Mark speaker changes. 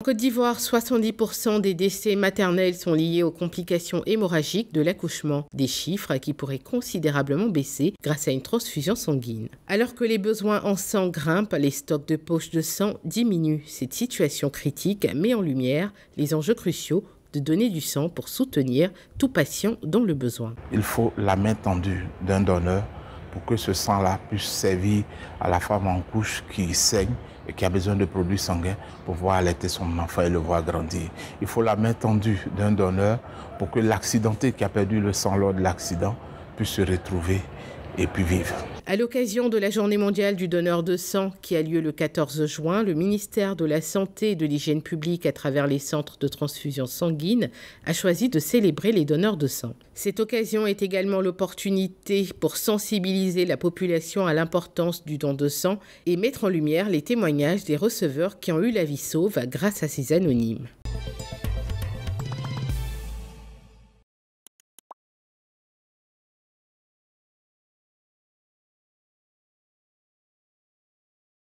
Speaker 1: En Côte d'Ivoire, 70% des décès maternels sont liés aux complications hémorragiques de l'accouchement, des chiffres qui pourraient considérablement baisser grâce à une transfusion sanguine. Alors que les besoins en sang grimpent, les stocks de poches de sang diminuent. Cette situation critique met en lumière les enjeux cruciaux de donner du sang pour soutenir tout patient dans le besoin.
Speaker 2: Il faut la main tendue d'un donneur pour que ce sang-là puisse servir à la femme en couche qui saigne et qui a besoin de produits sanguins pour pouvoir allaiter son enfant et le voir grandir. Il faut la main tendue d'un donneur pour que l'accidenté qui a perdu le sang lors de l'accident puisse se retrouver et puis vivre.
Speaker 1: À l'occasion de la Journée mondiale du donneur de sang qui a lieu le 14 juin, le ministère de la Santé et de l'Hygiène publique à travers les centres de transfusion sanguine a choisi de célébrer les donneurs de sang. Cette occasion est également l'opportunité pour sensibiliser la population à l'importance du don de sang et mettre en lumière les témoignages des receveurs qui ont eu la vie sauve grâce à ces anonymes.